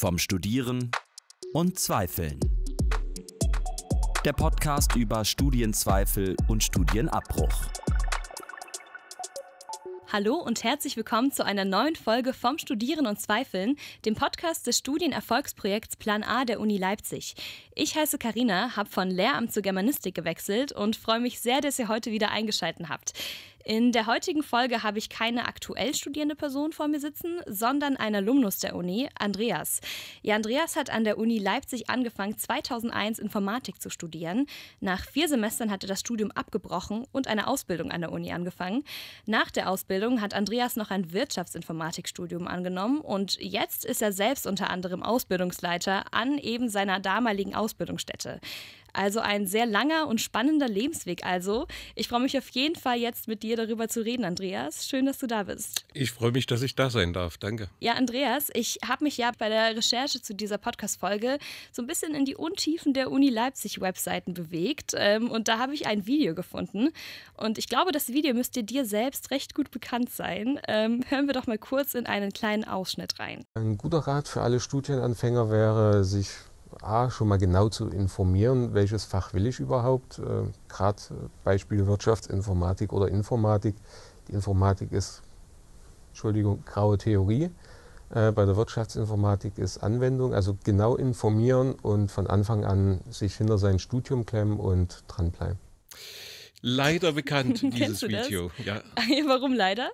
Vom Studieren und Zweifeln. Der Podcast über Studienzweifel und Studienabbruch. Hallo und herzlich willkommen zu einer neuen Folge vom Studieren und Zweifeln, dem Podcast des Studienerfolgsprojekts Plan A der Uni Leipzig. Ich heiße Karina, habe von Lehramt zur Germanistik gewechselt und freue mich sehr, dass ihr heute wieder eingeschaltet habt. In der heutigen Folge habe ich keine aktuell studierende Person vor mir sitzen, sondern ein Alumnus der Uni, Andreas. Ja, Andreas hat an der Uni Leipzig angefangen, 2001 Informatik zu studieren. Nach vier Semestern hat er das Studium abgebrochen und eine Ausbildung an der Uni angefangen. Nach der Ausbildung hat Andreas noch ein Wirtschaftsinformatikstudium angenommen und jetzt ist er selbst unter anderem Ausbildungsleiter an eben seiner damaligen Ausbildungsstätte. Also ein sehr langer und spannender Lebensweg. Also ich freue mich auf jeden Fall jetzt mit dir darüber zu reden, Andreas. Schön, dass du da bist. Ich freue mich, dass ich da sein darf. Danke. Ja, Andreas, ich habe mich ja bei der Recherche zu dieser Podcast-Folge so ein bisschen in die Untiefen der Uni Leipzig-Webseiten bewegt. Ähm, und da habe ich ein Video gefunden. Und ich glaube, das Video müsste dir selbst recht gut bekannt sein. Ähm, hören wir doch mal kurz in einen kleinen Ausschnitt rein. Ein guter Rat für alle Studienanfänger wäre, sich A, schon mal genau zu informieren, welches Fach will ich überhaupt. Äh, Gerade äh, Beispiel Wirtschaftsinformatik oder Informatik. Die Informatik ist, Entschuldigung, graue Theorie. Äh, bei der Wirtschaftsinformatik ist Anwendung. Also genau informieren und von Anfang an sich hinter sein Studium klemmen und dranbleiben. Leider bekannt, dieses Video. Ja. Warum leider?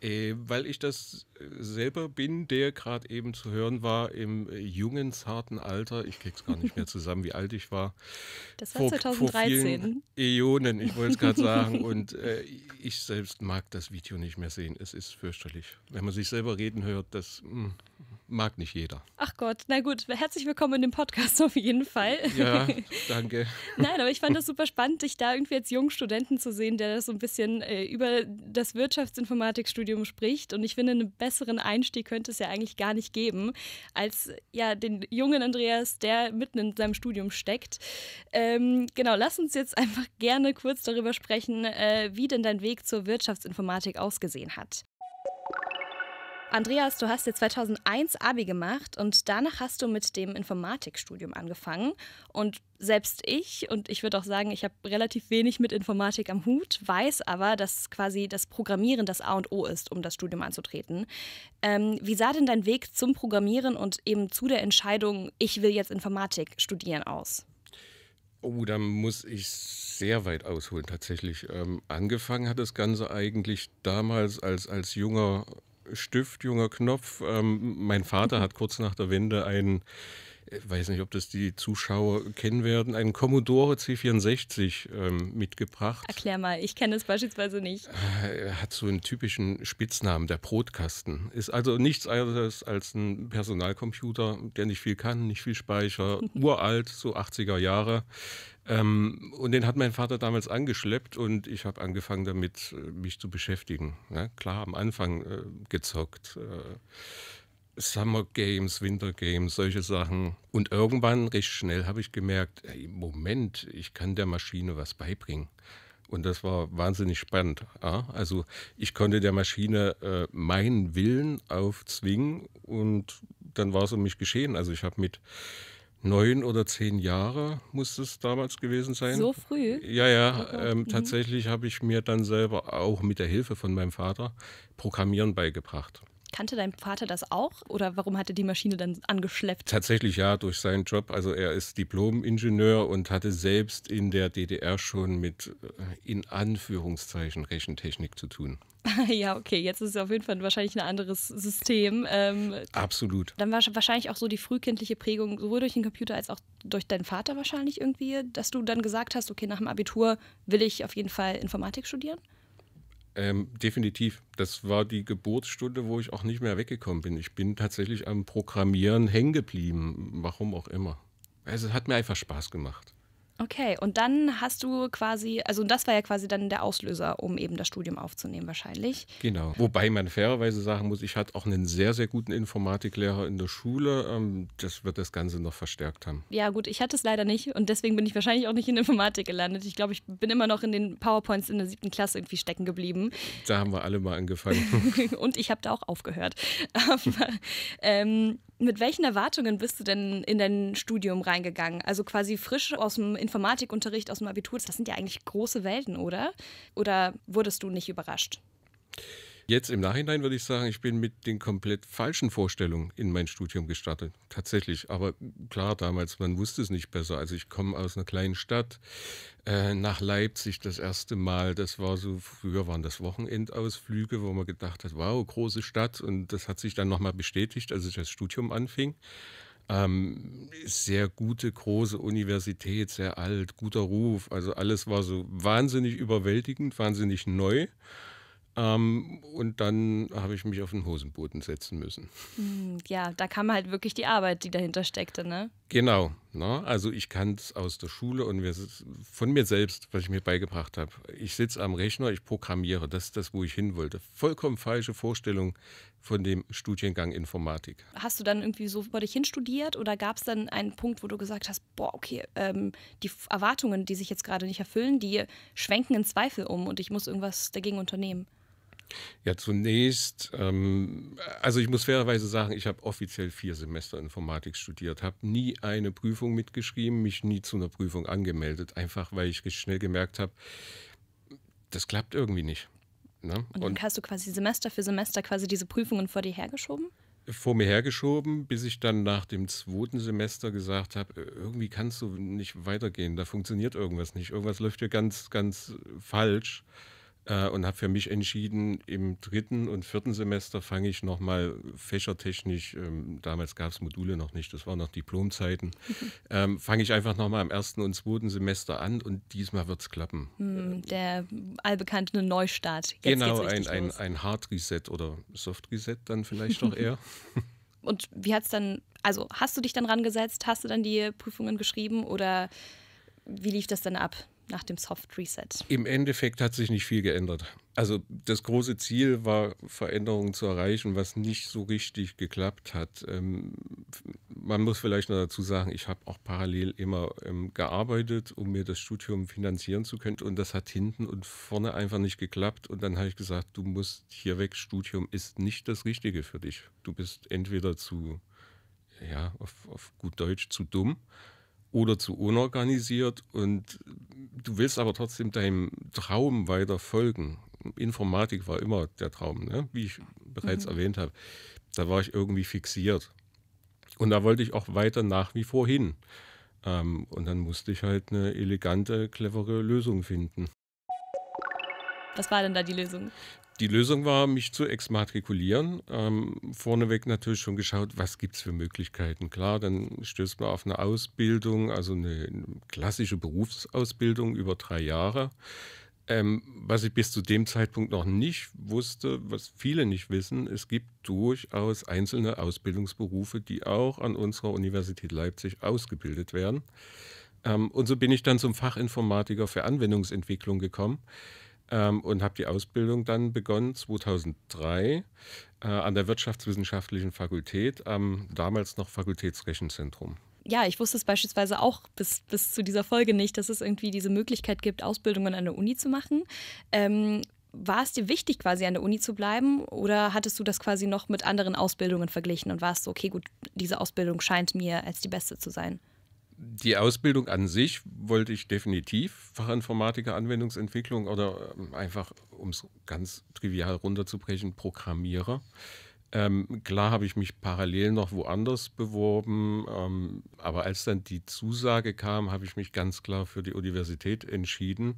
Äh, weil ich das äh, selber bin, der gerade eben zu hören war im äh, jungen, zarten Alter. Ich krieg's gar nicht mehr zusammen, wie alt ich war. Das war vor, 2013. Vor Äonen, ich wollte es gerade sagen. Und äh, ich selbst mag das Video nicht mehr sehen. Es ist fürchterlich. Wenn man sich selber reden hört, das. Mh. Hm mag nicht jeder. Ach Gott, na gut, herzlich willkommen in dem Podcast auf jeden Fall. Ja, danke. Nein, aber ich fand das super spannend, dich da irgendwie als jungen Studenten zu sehen, der so ein bisschen äh, über das Wirtschaftsinformatikstudium spricht. Und ich finde, einen besseren Einstieg könnte es ja eigentlich gar nicht geben, als ja den jungen Andreas, der mitten in seinem Studium steckt. Ähm, genau, lass uns jetzt einfach gerne kurz darüber sprechen, äh, wie denn dein Weg zur Wirtschaftsinformatik ausgesehen hat. Andreas, du hast ja 2001 Abi gemacht und danach hast du mit dem Informatikstudium angefangen. Und selbst ich, und ich würde auch sagen, ich habe relativ wenig mit Informatik am Hut, weiß aber, dass quasi das Programmieren das A und O ist, um das Studium anzutreten. Ähm, wie sah denn dein Weg zum Programmieren und eben zu der Entscheidung, ich will jetzt Informatik studieren aus? Oh, da muss ich sehr weit ausholen tatsächlich. Ähm, angefangen hat das Ganze eigentlich damals als, als junger Stift, junger Knopf. Ähm, mein Vater mhm. hat kurz nach der Wende einen, ich weiß nicht, ob das die Zuschauer kennen werden, einen Commodore C64 ähm, mitgebracht. Erklär mal, ich kenne das beispielsweise nicht. Äh, er hat so einen typischen Spitznamen, der Brotkasten. Ist also nichts anderes als ein Personalcomputer, der nicht viel kann, nicht viel Speicher, uralt, so 80er Jahre. Ähm, und den hat mein Vater damals angeschleppt und ich habe angefangen damit, äh, mich zu beschäftigen. Ja, ne? klar, am Anfang äh, gezockt. Äh, Summer Games, Winter Games, solche Sachen. Und irgendwann, recht schnell, habe ich gemerkt, ey, Moment, ich kann der Maschine was beibringen. Und das war wahnsinnig spannend. Ja, also ich konnte der Maschine äh, meinen Willen aufzwingen und dann war es um mich geschehen. Also ich habe mit neun oder zehn Jahre muss es damals gewesen sein. So früh? Ja, ja. Oh ähm, mhm. Tatsächlich habe ich mir dann selber auch mit der Hilfe von meinem Vater Programmieren beigebracht. Kannte dein Vater das auch oder warum hat er die Maschine dann angeschleppt? Tatsächlich ja, durch seinen Job. Also er ist Diplom-Ingenieur und hatte selbst in der DDR schon mit äh, in Anführungszeichen Rechentechnik zu tun. ja, okay, jetzt ist es auf jeden Fall wahrscheinlich ein anderes System. Ähm, Absolut. Dann war wahrscheinlich auch so die frühkindliche Prägung, sowohl durch den Computer als auch durch deinen Vater wahrscheinlich irgendwie, dass du dann gesagt hast, okay, nach dem Abitur will ich auf jeden Fall Informatik studieren? Ähm, definitiv. Das war die Geburtsstunde, wo ich auch nicht mehr weggekommen bin. Ich bin tatsächlich am Programmieren hängen geblieben, warum auch immer. Also, es hat mir einfach Spaß gemacht. Okay, und dann hast du quasi, also das war ja quasi dann der Auslöser, um eben das Studium aufzunehmen wahrscheinlich. Genau, wobei man fairerweise sagen muss, ich hatte auch einen sehr, sehr guten Informatiklehrer in der Schule. Ähm, das wird das Ganze noch verstärkt haben. Ja gut, ich hatte es leider nicht und deswegen bin ich wahrscheinlich auch nicht in Informatik gelandet. Ich glaube, ich bin immer noch in den PowerPoints in der siebten Klasse irgendwie stecken geblieben. Da haben wir alle mal angefangen. und ich habe da auch aufgehört. Aber, ähm, mit welchen Erwartungen bist du denn in dein Studium reingegangen? Also quasi frisch aus dem Informatikunterricht, aus dem Abitur. Das sind ja eigentlich große Welten, oder? Oder wurdest du nicht überrascht? Jetzt im Nachhinein würde ich sagen, ich bin mit den komplett falschen Vorstellungen in mein Studium gestartet. Tatsächlich. Aber klar, damals, man wusste es nicht besser. Also ich komme aus einer kleinen Stadt äh, nach Leipzig das erste Mal. Das war so, früher waren das Wochenendausflüge, wo man gedacht hat, wow, große Stadt. Und das hat sich dann nochmal bestätigt, als ich das Studium anfing. Ähm, sehr gute, große Universität, sehr alt, guter Ruf. Also alles war so wahnsinnig überwältigend, wahnsinnig neu. Ähm, und dann habe ich mich auf den Hosenboden setzen müssen. Hm, ja, da kam halt wirklich die Arbeit, die dahinter steckte, ne? Genau. Ne? Also ich kann es aus der Schule und von mir selbst, was ich mir beigebracht habe. Ich sitze am Rechner, ich programmiere. Das ist das, wo ich hin wollte. Vollkommen falsche Vorstellung, von dem Studiengang Informatik. Hast du dann irgendwie so vor dich hin studiert oder gab es dann einen Punkt, wo du gesagt hast, boah, okay, ähm, die Erwartungen, die sich jetzt gerade nicht erfüllen, die schwenken in Zweifel um und ich muss irgendwas dagegen unternehmen? Ja, zunächst, ähm, also ich muss fairerweise sagen, ich habe offiziell vier Semester Informatik studiert, habe nie eine Prüfung mitgeschrieben, mich nie zu einer Prüfung angemeldet, einfach weil ich schnell gemerkt habe, das klappt irgendwie nicht. Ne? Und, und hast du quasi Semester für Semester quasi diese Prüfungen vor dir hergeschoben? vor mir hergeschoben, bis ich dann nach dem zweiten Semester gesagt habe, äh, irgendwie kannst du nicht weitergehen, da funktioniert irgendwas nicht, irgendwas läuft hier ganz, ganz falsch äh, und habe für mich entschieden, im dritten und vierten Semester fange ich nochmal fächertechnisch, ähm, damals gab es Module noch nicht, das waren noch Diplomzeiten, ähm, fange ich einfach nochmal im ersten und zweiten Semester an und diesmal wird es klappen. Hm, ähm, der allbekannte Neustart. Jetzt genau, ein, ein, ein Hard Reset oder Soft Reset dann vielleicht noch eher. Und wie hat es dann, also hast du dich dann rangesetzt, hast du dann die Prüfungen geschrieben oder wie lief das dann ab? nach dem Soft Reset? Im Endeffekt hat sich nicht viel geändert. Also das große Ziel war, Veränderungen zu erreichen, was nicht so richtig geklappt hat. Ähm, man muss vielleicht noch dazu sagen, ich habe auch parallel immer ähm, gearbeitet, um mir das Studium finanzieren zu können. Und das hat hinten und vorne einfach nicht geklappt. Und dann habe ich gesagt, du musst hier weg, Studium ist nicht das Richtige für dich. Du bist entweder zu, ja, auf, auf gut Deutsch zu dumm oder zu unorganisiert und du willst aber trotzdem deinem Traum weiter folgen. Informatik war immer der Traum, ne? wie ich bereits mhm. erwähnt habe. Da war ich irgendwie fixiert. Und da wollte ich auch weiter nach wie vor hin. Ähm, und dann musste ich halt eine elegante, clevere Lösung finden. Was war denn da die Lösung? die Lösung war, mich zu exmatrikulieren. Ähm, vorneweg natürlich schon geschaut, was gibt es für Möglichkeiten. Klar, dann stößt man auf eine Ausbildung, also eine klassische Berufsausbildung über drei Jahre. Ähm, was ich bis zu dem Zeitpunkt noch nicht wusste, was viele nicht wissen, es gibt durchaus einzelne Ausbildungsberufe, die auch an unserer Universität Leipzig ausgebildet werden. Ähm, und so bin ich dann zum Fachinformatiker für Anwendungsentwicklung gekommen ähm, und habe die Ausbildung dann begonnen 2003 äh, an der Wirtschaftswissenschaftlichen Fakultät am damals noch Fakultätsrechenzentrum ja, ich wusste es beispielsweise auch bis, bis zu dieser Folge nicht, dass es irgendwie diese Möglichkeit gibt, Ausbildungen an der Uni zu machen. Ähm, war es dir wichtig, quasi an der Uni zu bleiben oder hattest du das quasi noch mit anderen Ausbildungen verglichen und warst so, okay, gut, diese Ausbildung scheint mir als die beste zu sein? die Ausbildung an sich wollte ich definitiv Fachinformatiker, Anwendungsentwicklung oder ähm, einfach, um es ganz trivial runterzubrechen, Programmierer. Ähm, klar habe ich mich parallel noch woanders beworben, ähm, aber als dann die Zusage kam, habe ich mich ganz klar für die Universität entschieden.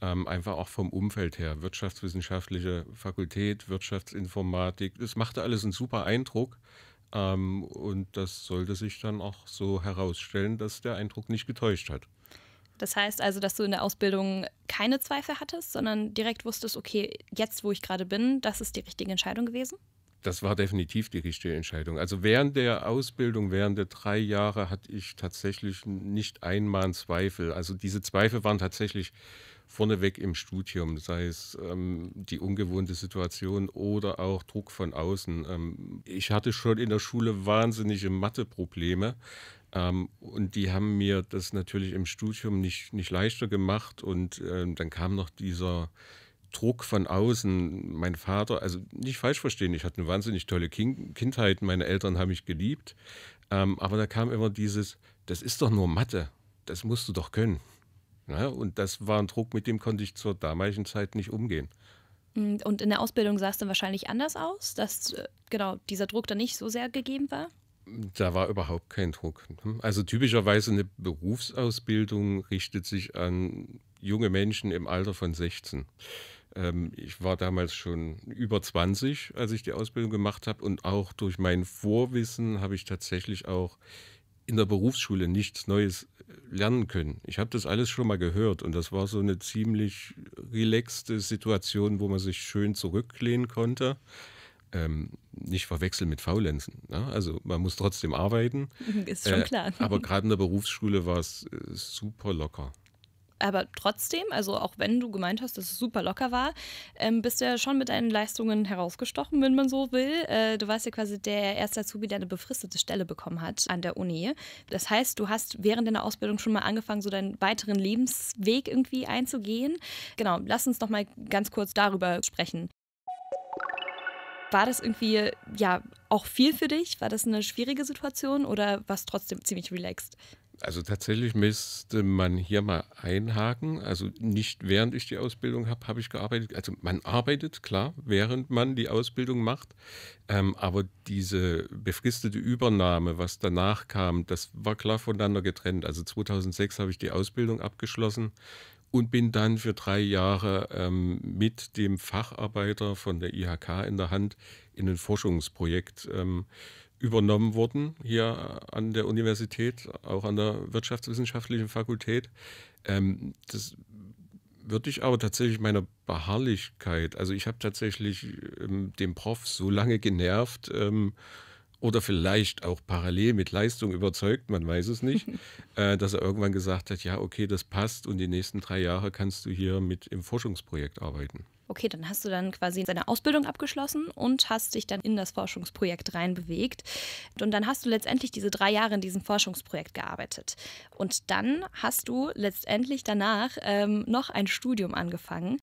Ähm, einfach auch vom Umfeld her, wirtschaftswissenschaftliche Fakultät, Wirtschaftsinformatik. Es machte alles einen super Eindruck. Ähm, und das sollte sich dann auch so herausstellen, dass der Eindruck nicht getäuscht hat. Das heißt also, dass du in der Ausbildung keine Zweifel hattest, sondern direkt wusstest, okay, jetzt wo ich gerade bin, das ist die richtige Entscheidung gewesen? Das war definitiv die richtige Entscheidung. Also während der Ausbildung, während der drei Jahre hatte ich tatsächlich nicht einmal einen Zweifel. Also diese Zweifel waren tatsächlich vorneweg im Studium, sei es ähm, die ungewohnte Situation oder auch Druck von außen. Ähm, ich hatte schon in der Schule wahnsinnige Mathe-Probleme. Ähm, und die haben mir das natürlich im Studium nicht, nicht leichter gemacht. Und ähm, dann kam noch dieser, Druck von außen. Mein Vater, also nicht falsch verstehen, ich hatte eine wahnsinnig tolle Kindheit, meine Eltern haben mich geliebt, ähm, aber da kam immer dieses, das ist doch nur Mathe, das musst du doch können. Ja, ne? und das war ein Druck, mit dem konnte ich zur damaligen Zeit nicht umgehen. Mm, und in der Ausbildung sah es dann wahrscheinlich anders aus, dass äh, genau dieser Druck da nicht so sehr gegeben war? Da war überhaupt kein Druck. Hm? Also typischerweise eine Berufsausbildung richtet sich an junge Menschen im Alter von 16. Ähm, ich war damals schon über 20, als ich die Ausbildung gemacht habe und auch durch mein Vorwissen habe ich tatsächlich auch in der Berufsschule nichts Neues äh, lernen können. Ich habe das alles schon mal gehört und das war so eine ziemlich relaxte Situation, wo man sich schön zurücklehnen konnte. Ähm, nicht verwechseln mit Faulenzen. Ne? Also man muss trotzdem arbeiten. Ist schon äh, klar. aber gerade in der Berufsschule war es äh, super locker aber trotzdem, also auch wenn du gemeint hast, dass es super locker war, ähm, bist du ja schon mit deinen Leistungen herausgestochen, wenn man so will. Äh, du warst ja quasi der erste Azubi, der eine befristete Stelle bekommen hat an der Uni. Das heißt, du hast während deiner Ausbildung schon mal angefangen, so deinen weiteren Lebensweg irgendwie einzugehen. Genau, lass uns noch mal ganz kurz darüber sprechen. War das irgendwie ja auch viel für dich? War das eine schwierige Situation oder war es trotzdem ziemlich relaxed? Also tatsächlich müsste man hier mal einhaken. Also nicht während ich die Ausbildung habe, habe ich gearbeitet. Also man arbeitet, klar, während man die Ausbildung macht. Ähm, aber diese befristete Übernahme, was danach kam, das war klar voneinander getrennt. Also 2006 habe ich die Ausbildung abgeschlossen und bin dann für drei Jahre ähm, mit dem Facharbeiter von der IHK in der Hand in ein Forschungsprojekt ähm, übernommen wurden hier äh, an der Universität, auch an der Wirtschaftswissenschaftlichen Fakultät. Ähm, das würde ich aber tatsächlich meiner Beharrlichkeit, also ich habe tatsächlich ähm, den Prof so lange genervt, ähm, oder vielleicht auch parallel mit Leistung überzeugt, man weiß es nicht, äh, dass er irgendwann gesagt hat, ja, okay, das passt und die nächsten drei Jahre kannst du hier mit im Forschungsprojekt arbeiten. Okay, dann hast du dann quasi seine Ausbildung abgeschlossen und hast dich dann in das Forschungsprojekt reinbewegt. Und dann hast du letztendlich diese drei Jahre in diesem Forschungsprojekt gearbeitet. Und dann hast du letztendlich danach ähm, noch ein Studium angefangen.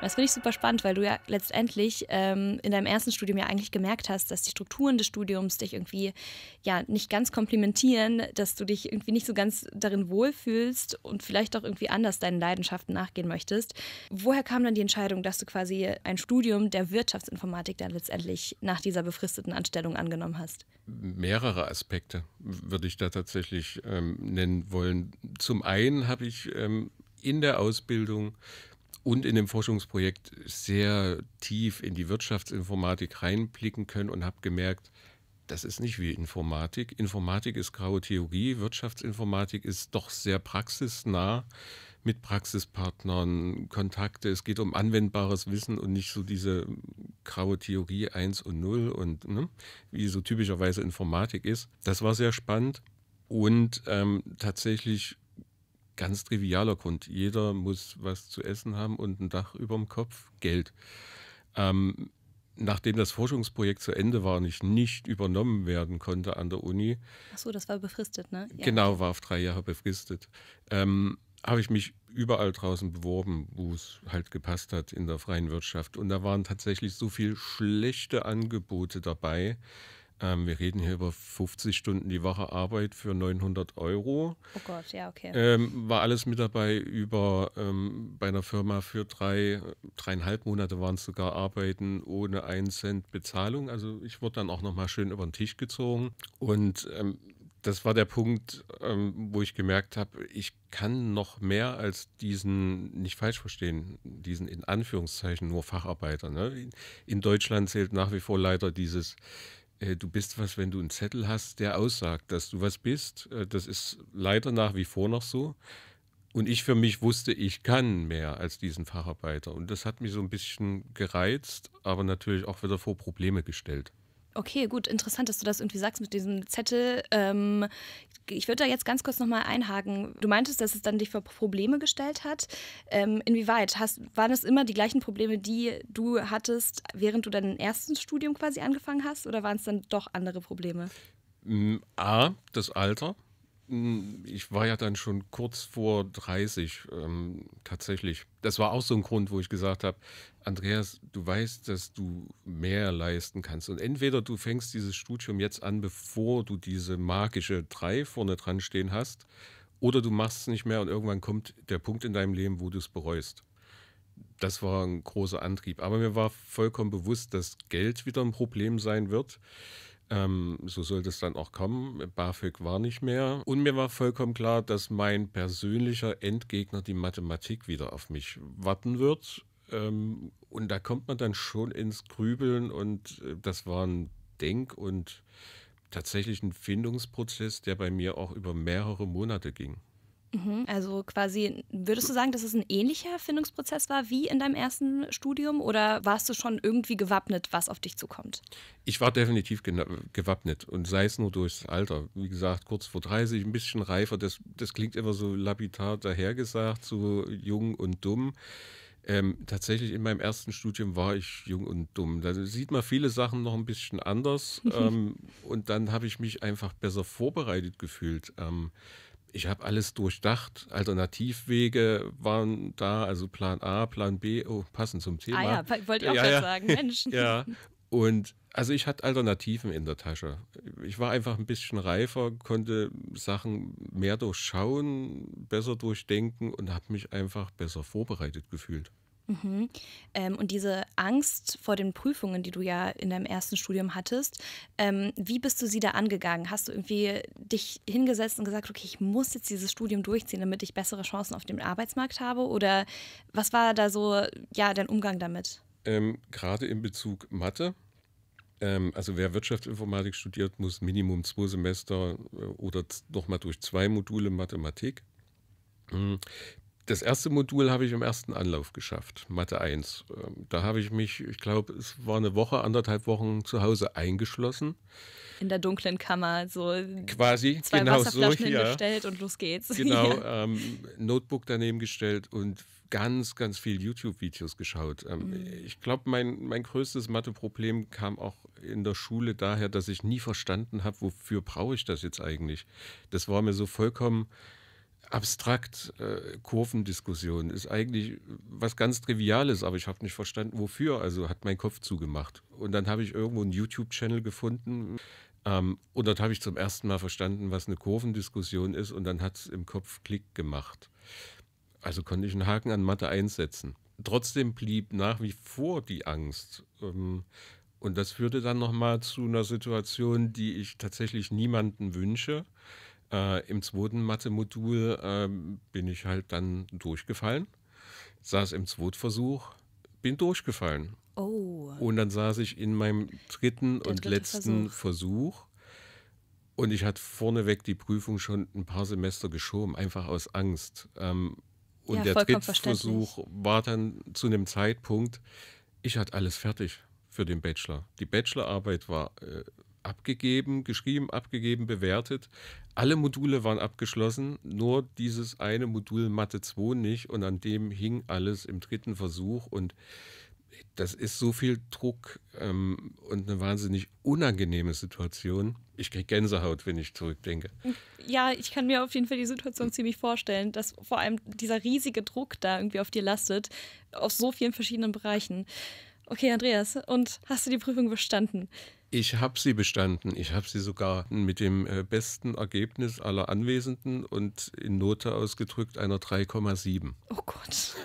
Das finde ich super spannend, weil du ja letztendlich ähm, in deinem ersten Studium ja eigentlich gemerkt hast, dass die Strukturen des Studiums dich irgendwie ja nicht ganz komplimentieren, dass du dich irgendwie nicht so ganz darin wohlfühlst und vielleicht auch irgendwie anders deinen Leidenschaften nachgehen möchtest. Woher kam dann die Entscheidung, dass du quasi ein Studium der Wirtschaftsinformatik dann letztendlich nach dieser befristeten Anstellung angenommen hast? Mehrere Aspekte würde ich da tatsächlich ähm, nennen wollen. Zum einen habe ich ähm, in der Ausbildung und in dem Forschungsprojekt sehr tief in die Wirtschaftsinformatik reinblicken können und habe gemerkt, das ist nicht wie Informatik. Informatik ist graue Theorie, Wirtschaftsinformatik ist doch sehr praxisnah mit Praxispartnern, Kontakte. Es geht um anwendbares Wissen und nicht so diese graue Theorie 1 und 0 und ne, wie so typischerweise Informatik ist. Das war sehr spannend und ähm, tatsächlich ganz trivialer Grund. Jeder muss was zu essen haben und ein Dach über dem Kopf, Geld. Ähm, nachdem das Forschungsprojekt zu Ende war und ich nicht übernommen werden konnte an der Uni. Achso, das war befristet, ne? Ja. Genau, war auf drei Jahre befristet. Ähm, habe ich mich überall draußen beworben, wo es halt gepasst hat in der freien Wirtschaft. Und da waren tatsächlich so viele schlechte Angebote dabei, ähm, wir reden hier über 50 Stunden die Woche Arbeit für 900 Euro. Oh Gott, ja, okay. Ähm, war alles mit dabei über ähm, bei einer Firma für drei, dreieinhalb Monate waren es sogar Arbeiten ohne einen Cent Bezahlung. Also ich wurde dann auch nochmal schön über den Tisch gezogen. Und ähm, das war der Punkt, ähm, wo ich gemerkt habe, ich kann noch mehr als diesen, nicht falsch verstehen, diesen in Anführungszeichen nur Facharbeiter. Ne? In Deutschland zählt nach wie vor leider dieses äh, du bist was, wenn du einen Zettel hast, der aussagt, dass du was bist. Äh, das ist leider nach wie vor noch so. Und ich für mich wusste, ich kann mehr als diesen Facharbeiter. Und das hat mich so ein bisschen gereizt, aber natürlich auch wieder vor Probleme gestellt. Okay, gut, interessant, dass du das irgendwie sagst mit diesem Zettel. Ähm, ich würde da jetzt ganz kurz nochmal einhaken. Du meintest, dass es dann dich vor Probleme gestellt hat. Ähm, inwieweit? Hast, waren es immer die gleichen Probleme, die du hattest, während du dein erstes Studium quasi angefangen hast? Oder waren es dann doch andere Probleme? A, das Alter. Hm, ich war ja dann schon kurz vor 30 ähm, tatsächlich. Das war auch so ein Grund, wo ich gesagt habe, Andreas, du weißt, dass du mehr leisten kannst. Und entweder du fängst dieses Studium jetzt an, bevor du diese magische 3 vorne dran stehen hast, oder du machst es nicht mehr und irgendwann kommt der Punkt in deinem Leben, wo du es bereust. Das war ein großer Antrieb. Aber mir war vollkommen bewusst, dass Geld wieder ein Problem sein wird. Ähm, so sollte es dann auch kommen. BAföG war nicht mehr. Und mir war vollkommen klar, dass mein persönlicher Endgegner die Mathematik wieder auf mich warten wird. Ähm, und da kommt man dann schon ins Grübeln und äh, das war ein Denk- und tatsächlich ein Findungsprozess, der bei mir auch über mehrere Monate ging. Mhm. also quasi, würdest du sagen, dass es ein ähnlicher Erfindungsprozess war wie in deinem ersten Studium oder warst du schon irgendwie gewappnet, was auf dich zukommt? Ich war definitiv gewappnet und sei es nur durchs Alter. Wie gesagt, kurz vor 30, ein bisschen reifer, das, das klingt immer so lapidar dahergesagt, so jung und dumm. Ähm, tatsächlich in meinem ersten Studium war ich jung und dumm. Da sieht man viele Sachen noch ein bisschen anders. ähm, und dann habe ich mich einfach besser vorbereitet gefühlt. Ähm, ich habe alles durchdacht. Alternativwege waren da, also Plan A, Plan B, oh, passend zum Thema. Ah ja, wollte ich auch ja, ja. sagen, Mensch. Ja, und also ich hatte Alternativen in der Tasche. Ich war einfach ein bisschen reifer, konnte Sachen mehr durchschauen, besser durchdenken und habe mich einfach besser vorbereitet gefühlt. Mhm. Ähm, und diese Angst vor den Prüfungen, die du ja in deinem ersten Studium hattest, ähm, wie bist du sie da angegangen? Hast du irgendwie dich hingesetzt und gesagt, okay, ich muss jetzt dieses Studium durchziehen, damit ich bessere Chancen auf dem Arbeitsmarkt habe? Oder was war da so ja, dein Umgang damit? Ähm, Gerade in Bezug Mathe. Ähm, also wer Wirtschaftsinformatik studiert, muss Minimum zwei Semester äh, oder nochmal durch zwei Module Mathematik. Mhm das erste Modul habe ich im ersten Anlauf geschafft, Mathe 1. Ähm, da habe ich mich, ich glaube, es war eine Woche, anderthalb Wochen zu Hause eingeschlossen. In der dunklen Kammer, so quasi zwei genau Wasserflaschen so, hingestellt und los geht's. Genau, ja. ähm, Notebook daneben gestellt und ganz, ganz viel YouTube-Videos geschaut. Ähm, mhm. Ich glaube, mein, mein größtes Mathe-Problem kam auch in der Schule daher, dass ich nie verstanden habe, wofür brauche ich das jetzt eigentlich. Das war mir so vollkommen abstrakt. Äh, Kurvendiskussion ist eigentlich was ganz Triviales, aber ich habe nicht verstanden, wofür. Also hat mein Kopf zugemacht. Und dann habe ich irgendwo einen YouTube-Channel gefunden. Ähm, und dort habe ich zum ersten Mal verstanden, was eine Kurvendiskussion ist. Und dann hat es im Kopf Klick gemacht. Also konnte ich einen Haken an Mathe einsetzen. Trotzdem blieb nach wie vor die Angst. Ähm, und das führte dann nochmal zu einer Situation, die ich tatsächlich niemanden wünsche. Äh, Im zweiten Mathe-Modul äh, bin ich halt dann durchgefallen, saß im Zweitversuch, bin durchgefallen. Oh. Und dann saß ich in meinem dritten Der und dritte letzten Versuch. Versuch. und ich hatte vorneweg die Prüfung schon ein paar Semester geschoben, einfach aus Angst. Ähm, und ja, der dritte Versuch war dann zu einem Zeitpunkt, ich hatte alles fertig für den Bachelor. Die Bachelorarbeit war äh, abgegeben, geschrieben, abgegeben, bewertet. Alle Module waren abgeschlossen, nur dieses eine Modul Mathe 2 nicht und an dem hing alles im dritten Versuch und das ist so viel Druck ähm, und eine wahnsinnig unangenehme Situation. Ich kriege Gänsehaut, wenn ich zurückdenke. Ja, ich kann mir auf jeden Fall die Situation ziemlich vorstellen, dass vor allem dieser riesige Druck da irgendwie auf dir lastet, auf so vielen verschiedenen Bereichen. Okay, Andreas, und hast du die Prüfung bestanden? Ich habe sie bestanden. Ich habe sie sogar mit dem äh, besten Ergebnis aller Anwesenden und in Note ausgedrückt einer 3,7. Oh Gott.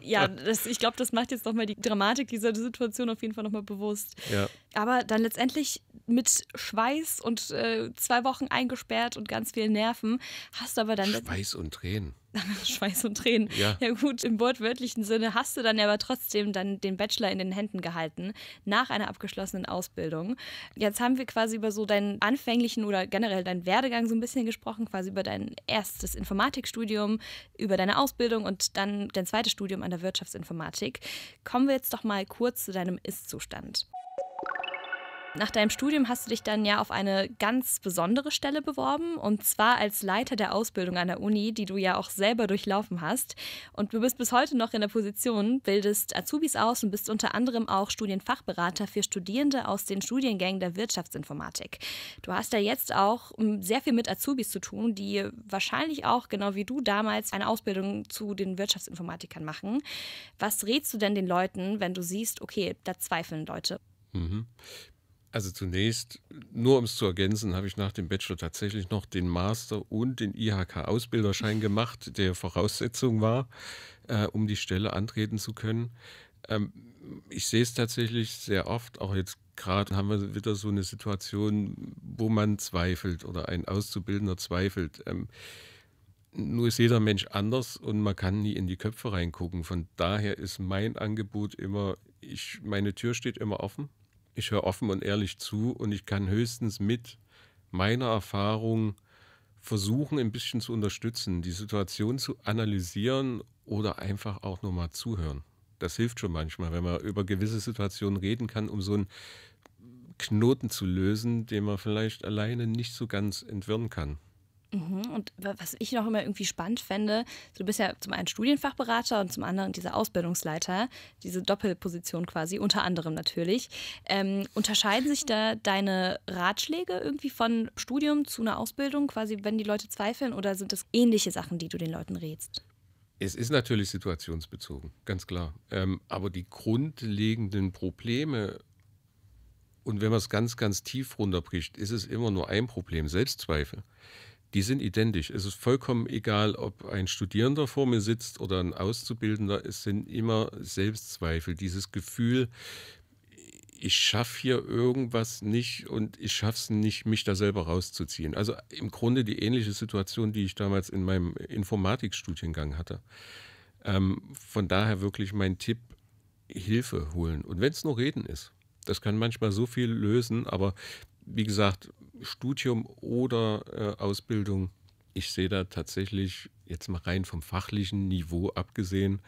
ja, das, ich glaube, das macht jetzt nochmal die Dramatik dieser Situation auf jeden Fall nochmal bewusst. Ja. Aber dann letztendlich mit Schweiß und äh, zwei Wochen eingesperrt und ganz vielen Nerven hast du aber dann. Schweiß und Tränen. Schweiß und Tränen. Ja. ja. gut, im wortwörtlichen Sinne hast du dann aber trotzdem dann den Bachelor in den Händen gehalten, nach einer abgeschlossenen Ausbildung. Jetzt haben wir quasi über so deinen anfänglichen oder generell deinen Werdegang so ein bisschen gesprochen, quasi über dein erstes Informatikstudium, über deine Ausbildung und dann dein zweites Studium an der Wirtschaftsinformatik. Kommen wir jetzt doch mal kurz zu deinem Ist-Zustand. Nach deinem Studium hast du dich dann ja auf eine ganz besondere Stelle beworben, und zwar als Leiter der Ausbildung an der Uni, die du ja auch selber durchlaufen hast. Und du bist bis heute noch in der Position, bildest Azubis aus und bist unter anderem auch Studienfachberater für Studierende aus den Studiengängen der Wirtschaftsinformatik. Du hast ja jetzt auch hm, sehr viel mit Azubis zu tun, die wahrscheinlich auch, genau wie du damals, eine Ausbildung zu den Wirtschaftsinformatikern machen. Was rätst du denn den Leuten, wenn du siehst, okay, da zweifeln Leute? Mhm. Also zunächst, nur um es zu ergänzen, habe ich nach dem Bachelor tatsächlich noch den Master und den IHK-Ausbilderschein gemacht, der Voraussetzung war, äh, um die Stelle antreten zu können. Ähm, ich sehe es tatsächlich sehr oft, auch jetzt gerade haben wir wieder so eine Situation, wo man zweifelt oder ein Auszubildender zweifelt. Ähm, nur ist jeder Mensch anders und man kann nie in die Köpfe reingucken. Von daher ist mein Angebot immer, ich, meine Tür steht immer offen ich höre offen und ehrlich zu und ich kann höchstens mit meiner Erfahrung versuchen, ein bisschen zu unterstützen, die Situation zu analysieren oder einfach auch nur mal zuhören. Das hilft schon manchmal, wenn man über gewisse Situationen reden kann, um so einen Knoten zu lösen, den man vielleicht alleine nicht so ganz entwirren kann. Mhm, und was ich noch immer irgendwie spannend fände, du bist ja zum einen Studienfachberater und zum anderen dieser Ausbildungsleiter, diese Doppelposition quasi, unter anderem natürlich. Ähm, unterscheiden sich da deine Ratschläge irgendwie von Studium zu einer Ausbildung, quasi wenn die Leute zweifeln, oder sind das ähnliche Sachen, die du den Leuten rätst? Es ist natürlich situationsbezogen, ganz klar. Ähm, aber die grundlegenden Probleme und wenn man es ganz, ganz tief runterbricht, ist es immer nur ein Problem, Selbstzweifel die sind identisch. Es ist vollkommen egal, ob ein Studierender vor mir sitzt oder ein Auszubildender. Es sind immer Selbstzweifel, dieses Gefühl, ich schaffe hier irgendwas nicht und ich schaffe es nicht, mich da selber rauszuziehen. Also im Grunde die ähnliche Situation, die ich damals in meinem Informatikstudiengang hatte. Ähm, von daher wirklich mein Tipp, Hilfe holen. Und wenn es nur Reden ist. Das kann manchmal so viel lösen, aber wie gesagt, Studium oder äh, Ausbildung. Ich sehe da tatsächlich, jetzt mal rein vom fachlichen Niveau abgesehen,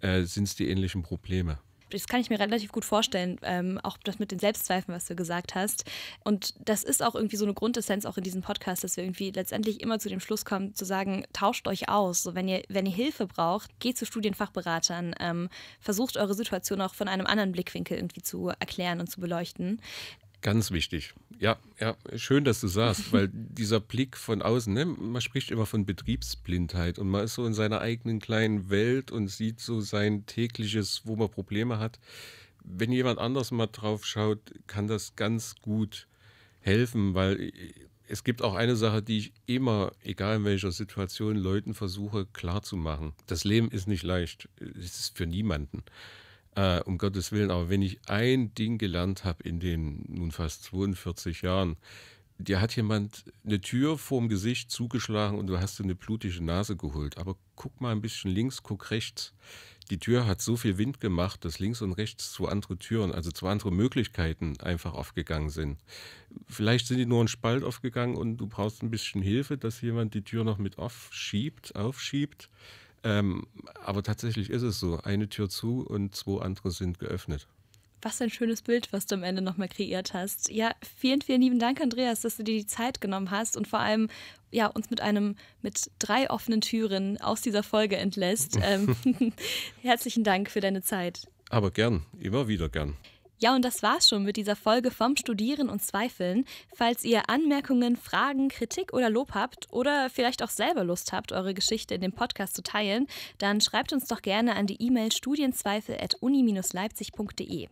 äh, sind es die ähnlichen Probleme das kann ich mir relativ gut vorstellen, ähm, auch das mit den Selbstzweifeln, was du gesagt hast. Und das ist auch irgendwie so eine Grundessenz auch in diesem Podcast, dass wir irgendwie letztendlich immer zu dem Schluss kommen, zu sagen, tauscht euch aus. So, wenn ihr, wenn ihr Hilfe braucht, geht zu Studienfachberatern, ähm, versucht eure Situation auch von einem anderen Blickwinkel irgendwie zu erklären und zu beleuchten. Ganz wichtig. Ja, ja, schön, dass du sagst, weil dieser Blick von außen, ne, man spricht immer von Betriebsblindheit und man ist so in seiner eigenen kleinen Welt und sieht so sein tägliches, wo man Probleme hat. Wenn jemand anders mal drauf schaut, kann das ganz gut helfen, weil es gibt auch eine Sache, die ich immer, egal in welcher Situation, Leuten versuche klarzumachen. Das Leben ist nicht leicht. Es ist für niemanden. Äh, um Gottes Willen, aber wenn ich ein Ding gelernt habe in den nun fast 42 Jahren, dir hat jemand eine Tür vorm Gesicht zugeschlagen und du hast dir eine blutige Nase geholt. Aber guck mal ein bisschen links, guck rechts. Die Tür hat so viel Wind gemacht, dass links und rechts zwei andere Türen, also zwei andere Möglichkeiten einfach aufgegangen sind. Vielleicht sind die nur ein Spalt aufgegangen und du brauchst ein bisschen Hilfe, dass jemand die Tür noch mit aufschiebt, aufschiebt. Ähm, aber tatsächlich ist es so, eine Tür zu und zwei andere sind geöffnet. Was ein schönes Bild, was du am Ende nochmal kreiert hast. Ja, vielen, vielen lieben Dank, Andreas, dass du dir die Zeit genommen hast und vor allem ja, uns mit einem, mit drei offenen Türen aus dieser Folge entlässt. ähm, herzlichen Dank für deine Zeit. Aber gern, immer wieder gern. Ja, und das war's schon mit dieser Folge vom Studieren und Zweifeln. Falls ihr Anmerkungen, Fragen, Kritik oder Lob habt oder vielleicht auch selber Lust habt, eure Geschichte in dem Podcast zu teilen, dann schreibt uns doch gerne an die E-Mail studienzweifel.uni-leipzig.de.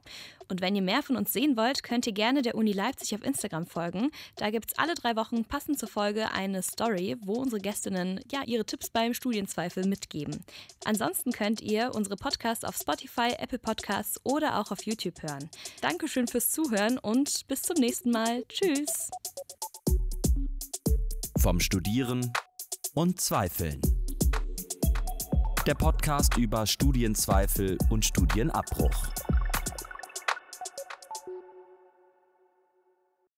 Und wenn ihr mehr von uns sehen wollt, könnt ihr gerne der Uni Leipzig auf Instagram folgen. Da gibt es alle drei Wochen passend zur Folge eine Story, wo unsere Gästinnen ja ihre Tipps beim Studienzweifel mitgeben. Ansonsten könnt ihr unsere Podcasts auf Spotify, Apple Podcasts oder auch auf YouTube hören. Dankeschön fürs Zuhören und bis zum nächsten Mal. Tschüss! Vom Studieren und Zweifeln. Der Podcast über Studienzweifel und Studienabbruch.